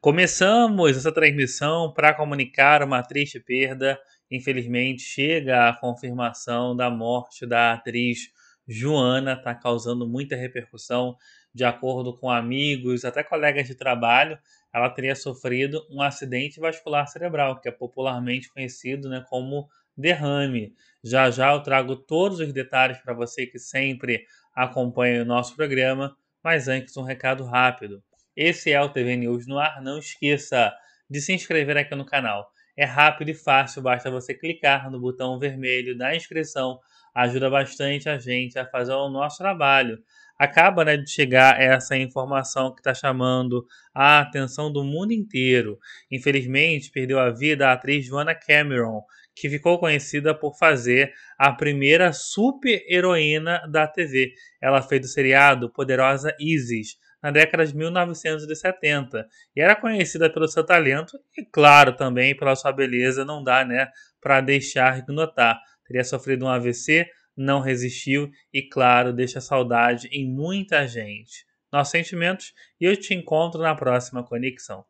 Começamos essa transmissão para comunicar uma triste perda. Infelizmente, chega a confirmação da morte da atriz Joana, está causando muita repercussão. De acordo com amigos, até colegas de trabalho, ela teria sofrido um acidente vascular cerebral, que é popularmente conhecido né, como derrame. Já já eu trago todos os detalhes para você que sempre acompanha o nosso programa, mas antes um recado rápido. Esse é o TV News no ar. Não esqueça de se inscrever aqui no canal. É rápido e fácil, basta você clicar no botão vermelho da inscrição. Ajuda bastante a gente a fazer o nosso trabalho. Acaba né, de chegar essa informação que está chamando a atenção do mundo inteiro. Infelizmente, perdeu a vida a atriz Joanna Cameron, que ficou conhecida por fazer a primeira super-heroína da TV. Ela fez o seriado Poderosa Isis na década de 1970 e era conhecida pelo seu talento e, claro, também pela sua beleza. Não dá né, para deixar de notar. Teria sofrido um AVC, não resistiu e, claro, deixa saudade em muita gente. Nossos sentimentos e eu te encontro na próxima conexão.